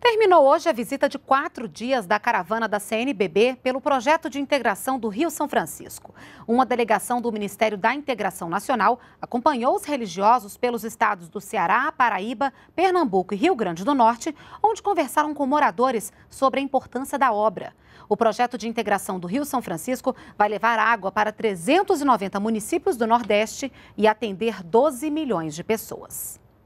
Terminou hoje a visita de quatro dias da caravana da CNBB pelo projeto de integração do Rio São Francisco. Uma delegação do Ministério da Integração Nacional acompanhou os religiosos pelos estados do Ceará, Paraíba, Pernambuco e Rio Grande do Norte, onde conversaram com moradores sobre a importância da obra. O projeto de integração do Rio São Francisco vai levar água para 390 municípios do Nordeste e atender 12 milhões de pessoas.